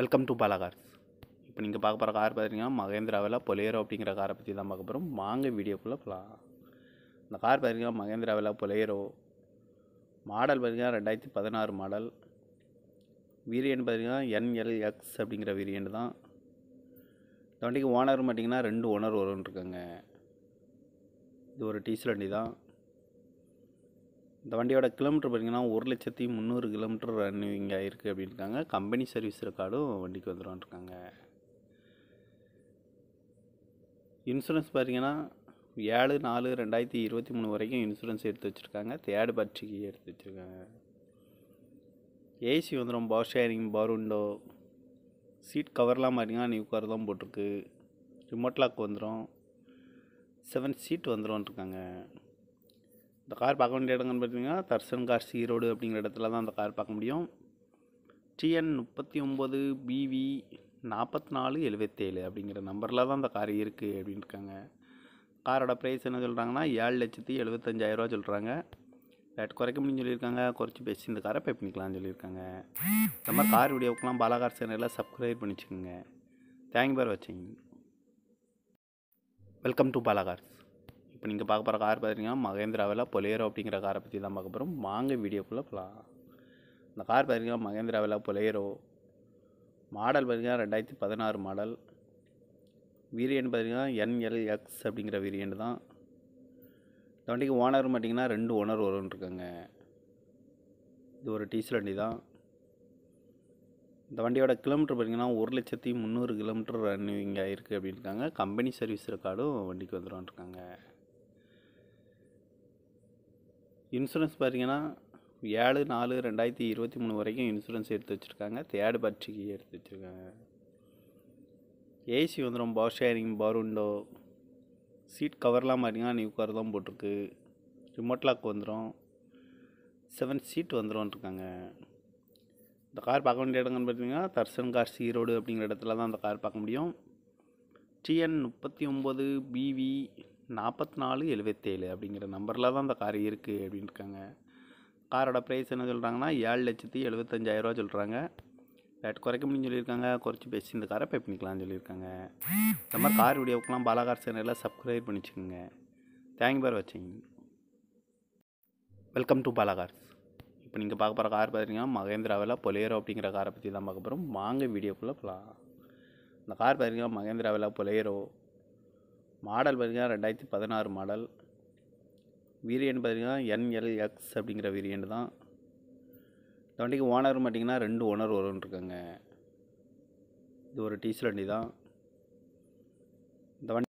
welcome to Bala cars இப்போ நீங்கள் பார்க்க போகிற கார் பார்த்தீங்கன்னா மகேந்திராவில் பொலேரோ அப்படிங்கிற காரை பற்றி தான் பார்க்க போகிறோம் வாங்க வீடியோக்குள்ளே போகலாம் இந்த கார் பார்த்தீங்கன்னா மகேந்திராவில் பொலேரோ மாடல் பார்த்தீங்கன்னா ரெண்டாயிரத்தி பதினாறு மாடல் வீரியன் பார்த்தீங்கன்னா என்எல்எக்ஸ் அப்படிங்கிற வீரியன் தான் இந்த வண்டிக்கு ஓனர் பார்த்தீங்கன்னா ரெண்டு ஓனர் வரும்னு இருக்காங்க இது ஒரு டீசல் வண்டி தான் இந்த வண்டியோட கிலோமீட்டர் பார்த்திங்கன்னா ஒரு லட்சத்தி முந்நூறு கிலோமீட்டர் ரன்னிங் ஆகிருக்கு அப்படின்றாங்க கம்பெனி சர்வீஸ் ரெக்கார்டும் வண்டிக்கு வந்துடுவான்ருக்காங்க இன்சூரன்ஸ் பார்த்திங்கன்னா ஏழு நாலு ரெண்டாயிரத்தி இருபத்தி மூணு வரைக்கும் இன்சூரன்ஸ் எடுத்து வச்சுருக்காங்க தேர்டு பார்ட்டிக்கு எடுத்து வச்சுருக்காங்க ஏசி வந்துடும் power sharing power window seat கவர்லாம் பார்த்திங்கன்னா நியூ கவர் தான் போட்டிருக்கு ரிமோட் லாக் வந்துடும் செவன் சீட் வந்துடும் இருக்காங்க இந்த கார் பார்க்க வேண்டிய இடங்கள்னு பார்த்தீங்கன்னா தர்சன் கார்ஸ் ஈரோடு அப்படிங்கிற இடத்துல தான் அந்த கார் பார்க்க முடியும் டிஎன் முப்பத்தி ஒம்பது பிவி நாற்பத்தி நாலு எழுபத்தேழு அப்படிங்கிற நம்பரில் தான் அந்த கார் இருக்குது அப்படின்னு இருக்காங்க காரோட ப்ரைஸ் என்ன சொல்கிறாங்கன்னா ஏழு லட்சத்தி எழுபத்தஞ்சாயிரரூவா சொல்கிறாங்க ரேட் குறைக்க முடியும்னு சொல்லியிருக்காங்க குறைச்சி பேசி இந்த காரை பே பண்ணிக்கலாம்னு சொல்லியிருக்காங்க இந்த மாதிரி கார் வீடியோக்கெலாம் பாலாகார் சேனலில் சப்ஸ்கிரைப் பண்ணிச்சுக்கோங்க thank you thank for watching welcome to Bala Cars இப்போ நீங்கள் பார்க்க போகிற கார் பார்த்தீங்கன்னா மகேந்திராவில் பொலேரோ அப்படிங்கிற காரை பற்றி தான் பார்க்க போகிறோம் வாங்க வீடியோக்குள்ளே போகலாம் இந்த கார் பார்த்தீங்கன்னா மகேந்திராவில் பொலேரோ மாடல் பார்த்திங்கன்னா ரெண்டாயிரத்தி பதினாறு மாடல் வீரியன் பார்த்திங்கன்னா என்எல்எக்ஸ் அப்படிங்கிற வீரியன்ட் தான் இந்த வண்டிக்கு ஓனர் பார்த்தீங்கன்னா ரெண்டு ஓனர் வரும்ன்ட்ருக்காங்க இது ஒரு டீசல் வண்டி தான் இந்த வண்டியோட கிலோமீட்டர் பார்த்திங்கன்னா ஒரு லட்சத்தி முந்நூறு கிலோமீட்டர் ரன்னிங் ஆகிருக்கு அப்படின்னு இருக்காங்க கம்பெனி சர்வீஸ் ரெக்கார்டும் வண்டிக்கு இருக்காங்க இன்சூரன்ஸ் பார்த்திங்கன்னா ஏழு நாலு ரெண்டாயிரத்தி இருபத்தி மூணு வரைக்கும் இன்சூரன்ஸ் எடுத்து வச்சுருக்காங்க தேர்டு பார்ட்டிக்கு எடுத்து வச்சுருக்காங்க ஏசி வந்து ரொம்ப power sharing power window seat கவர்லாம் பார்த்திங்கன்னா நியூ கவர் தான் போட்டிருக்கு ரிமோட் லாக் வந்துடும் செவன் சீட் வந்துடும் இருக்காங்க இந்த கார் பார்க்க வேண்டிய இடங்கள்னு பார்த்தீங்கன்னா தர்சன் கார் ஈரோடு அப்படிங்கிற இடத்துல தான் அந்த கார் பார்க்க முடியும் டிஎன் முப்பத்தி ஒம்பது பிவி நாற்பத்தி நாலு எழுபத்தேழு அப்படிங்கிற நம்பரில் தான் அந்த கார் இருக்குது அப்படின்ட்டுருக்காங்க காரோட ப்ரைஸ் என்ன சொல்கிறாங்கன்னா ஏழு லட்சத்தி எழுபத்தஞ்சாயிரரூவா சொல்கிறாங்க ரேட் குறைக்க முடியும்னு சொல்லியிருக்காங்க குறைச்சி பேசி இந்த காரை பே பண்ணிக்கலாம்னு சொல்லியிருக்காங்க இந்த மாதிரி கார் வீடியோக்கெலாம் பாலாகார் சேனலில் subscribe பண்ணிச்சுக்கோங்க thank for watching welcome to Bala Cars இப்போ நீங்கள் பார்க்க போகிற கார் பார்த்தீங்கன்னா மகேந்திராவில் பொலேரோ அப்படிங்கிற காரை பற்றி தான் பார்க்க போகிறோம் வாங்க வீடியோக்குள்ளே போகலாம் இந்த கார் பார்த்தீங்கன்னா மகேந்திராவில் பொலேரோ மாடல் பார்த்திங்கன்னா ரெண்டாயிரத்தி பதினாறு மாடல் வீரியன் பார்த்திங்கன்னா என்எல்எக்ஸ் அப்படிங்கிற வீரியன் தான் இந்த வண்டிக்கு ஓனர் பார்த்திங்கன்னா ரெண்டு ஓனர் வரும்ன்ட்ருக்காங்க இது ஒரு டீசல் வண்டி தான் இந்த வண்டி